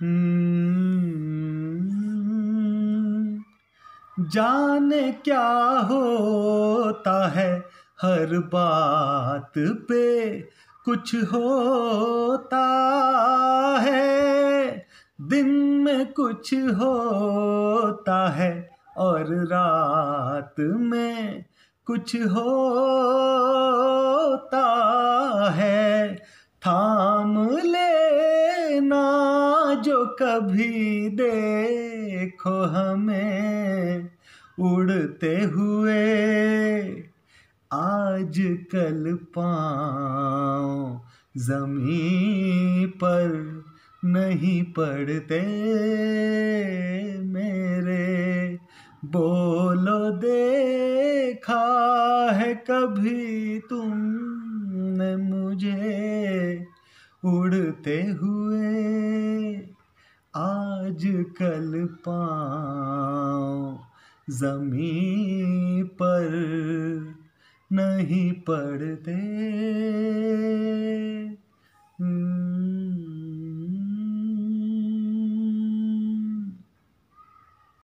हम्म। जाने क्या होता है हर बात पे कुछ होता है दिन में कुछ होता है और रात में कुछ होता है था जो कभी देखो हमें उड़ते हुए आज कल पाओ जमीन पर नहीं पड़ते मेरे बोलो देखा है कभी तुमने मुझे उड़ते हुए आज कल पाओ जमीन पर नहीं पड़ते